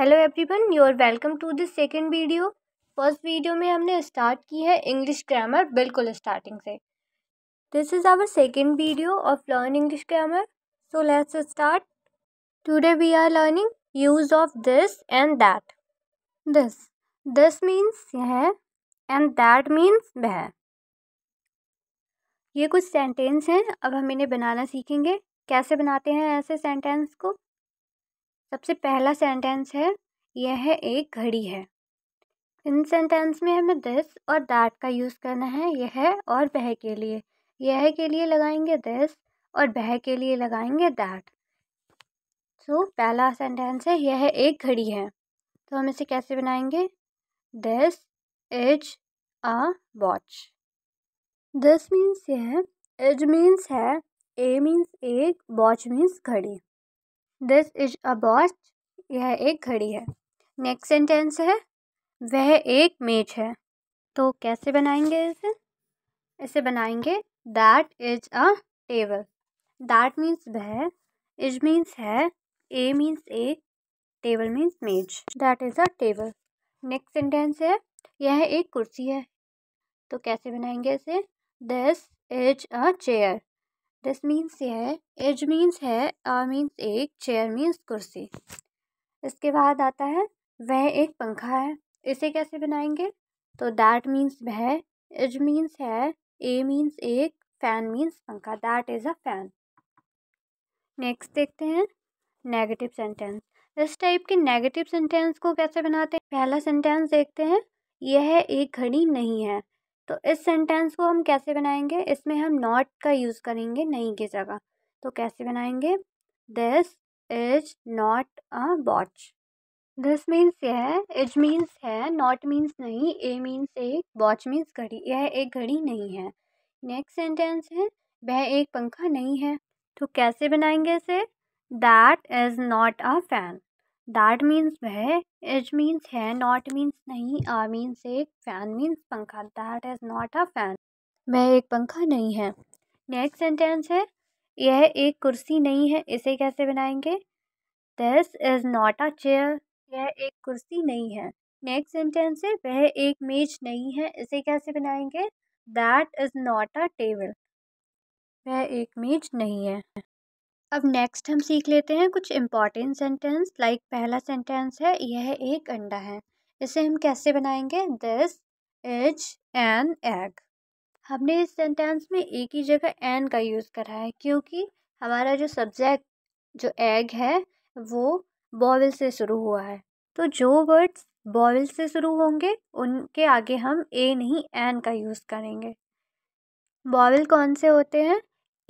hello everyone you are welcome to this second video first video में हमने start की है इंग्लिश ग्रामर बिल्कुल स्टार्टिंग से this is our second video of learn English grammar so let's start today we are learning use of this and that this this means यह and that means वह ये कुछ sentence हैं अब हम इन्हें बनाना सीखेंगे कैसे बनाते हैं ऐसे सेंटेंस को सबसे पहला सेंटेंस है यह एक घड़ी है इन सेंटेंस में हमें दिस और दैट का यूज़ करना है यह और बह के लिए यह के लिए लगाएंगे दिस और बह के लिए लगाएंगे दैट सो so, पहला सेंटेंस है यह एक घड़ी है तो हम इसे कैसे बनाएंगे this is a watch this means यह इज मीन्स है ए मीन्स एक वॉच मीन्स घड़ी दिस इज अ वॉच यह एक घड़ी है नेक्स्ट सेंटेंस है वह एक मेज है तो कैसे बनाएंगे इसे इसे बनाएंगे that is a table that means वह इज मीन्स है a means a table means मेज that is a table next sentence है यह एक कुर्सी है तो कैसे बनाएंगे इसे this is a chair means ये है एज मीन्स है a एक चेयर मीन्स कुर्सी इसके बाद आता है वह एक पंखा है इसे कैसे बनाएंगे तो दैट मीन्स वह एज मीन्स है ए मीन्स एक फैन मीन्स पंखा that is a fan next देखते हैं नेगेटिव सेंटेंस इस टाइप के नेगेटिव सेंटेंस को कैसे बनाते हैं पहला सेंटेंस देखते हैं यह एक घड़ी नहीं है तो इस सेंटेंस को हम कैसे बनाएंगे इसमें हम नॉट का यूज़ करेंगे नहीं की जगह तो कैसे बनाएंगे this is not a watch this means यह है इज मीन्स है नॉट मीन्स नहीं ए मीन्स एक वॉच मीन्स घड़ी यह एक घड़ी नहीं है नेक्स्ट सेंटेंस है वह एक पंखा नहीं है तो कैसे बनाएंगे इसे that is not a fan that means वह इज मीन्स है नॉट मीन्स नहीं आ मीन्स एक फैन मीन्स पंखा that is not a fan वह एक पंखा नहीं है नेक्स्ट सेंटेंस है यह एक कुर्सी नहीं है इसे कैसे बनाएंगे this is not a chair यह एक कुर्सी नहीं है नेक्स्ट सेंटेंस है वह एक मेज नहीं है इसे कैसे बनाएंगे that is not a table वह एक मेज नहीं है अब नेक्स्ट हम सीख लेते हैं कुछ इम्पॉर्टेंट सेंटेंस लाइक पहला सेंटेंस है यह एक अंडा है इसे हम कैसे बनाएंगे दिस इज एन एग हमने इस सेंटेंस में एक ही जगह एन का यूज़ करा है क्योंकि हमारा जो सब्जेक्ट जो एग है वो बॉवल से शुरू हुआ है तो जो वर्ड्स बॉवल से शुरू होंगे उनके आगे हम ए नहीं एन का यूज़ करेंगे बॉवल कौन से होते हैं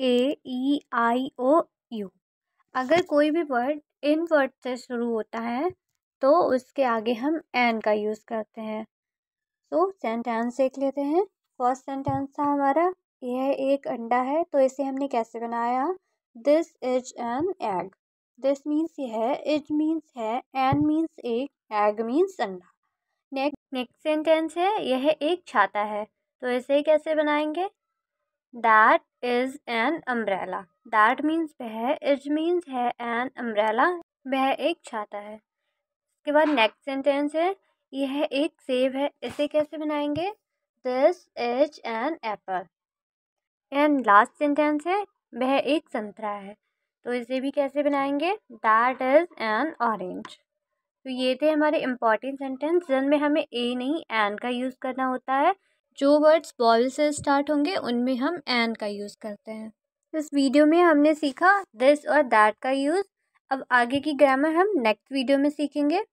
ए ई आई ओ यू अगर कोई भी वर्ड इन वर्ड से शुरू होता है तो उसके आगे हम एन का यूज़ करते हैं तो सेंटेंस देख लेते हैं फर्स्ट सेंटेंस था हमारा यह एक अंडा है तो इसे हमने कैसे बनाया this is an egg this means यह इज मीन्स है एन मीन्स एक एग मीन्स अंडा नेक्स्ट नेक्स्ट सेंटेंस है यह एक छाता है तो इसे कैसे बनाएंगे that is an umbrella that means वह इज मीन्स है एन अम्ब्रेला वह एक छाता है उसके बाद नेक्स्ट सेंटेंस है यह एक सेब है इसे कैसे बनाएंगे this is an apple and last sentence है वह एक संतरा है तो इसे भी कैसे बनाएंगे दैट इज़ एन ऑरेंज तो ये थे हमारे इम्पॉर्टेंट सेंटेंस जिनमें हमें ए नहीं एन का यूज़ करना होता है जो वर्ड्स बॉल से स्टार्ट होंगे उनमें हम एन का यूज़ करते हैं इस वीडियो में हमने सीखा दिस और दैट का यूज़ अब आगे की ग्रामर हम नेक्स्ट वीडियो में सीखेंगे